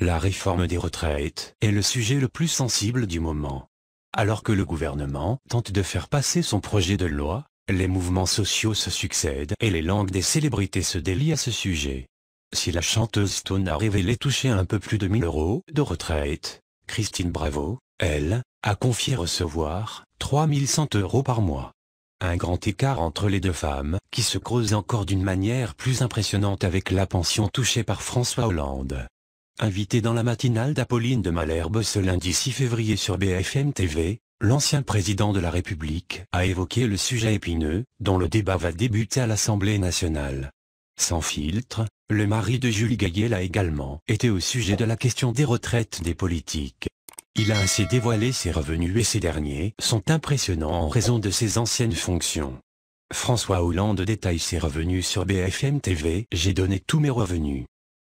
La réforme des retraites est le sujet le plus sensible du moment. Alors que le gouvernement tente de faire passer son projet de loi, les mouvements sociaux se succèdent et les langues des célébrités se délient à ce sujet. Si la chanteuse Stone a révélé toucher un peu plus de 1000 euros de retraite, Christine Bravo, elle, a confié recevoir 3100 euros par mois. Un grand écart entre les deux femmes, qui se creuse encore d'une manière plus impressionnante avec la pension touchée par François Hollande. Invité dans la matinale d'Apolline de Malherbe ce lundi 6 février sur BFM TV, l'ancien président de la République a évoqué le sujet épineux, dont le débat va débuter à l'Assemblée nationale. Sans filtre, le mari de Julie Gaillet a également été au sujet de la question des retraites des politiques. Il a ainsi dévoilé ses revenus et ces derniers sont impressionnants en raison de ses anciennes fonctions. François Hollande détaille ses revenus sur BFM TV. J'ai donné tous mes revenus.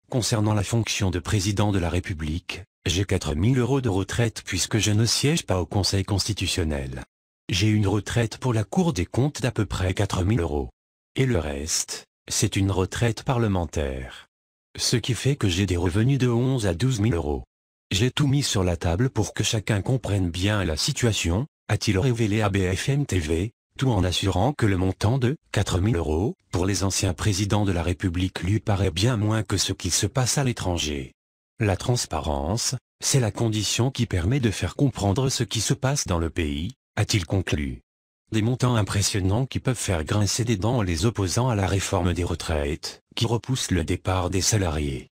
Concernant la fonction de président de la République, j'ai 4000 euros de retraite puisque je ne siège pas au Conseil constitutionnel. J'ai une retraite pour la Cour des comptes d'à peu près 4000 euros. Et le reste, c'est une retraite parlementaire. Ce qui fait que j'ai des revenus de 11 à 12 000 euros. J'ai tout mis sur la table pour que chacun comprenne bien la situation, a-t-il révélé à BFM TV, tout en assurant que le montant de 4000 euros pour les anciens présidents de la République lui paraît bien moins que ce qui se passe à l'étranger. La transparence, c'est la condition qui permet de faire comprendre ce qui se passe dans le pays, a-t-il conclu. Des montants impressionnants qui peuvent faire grincer des dents les opposants à la réforme des retraites, qui repousse le départ des salariés.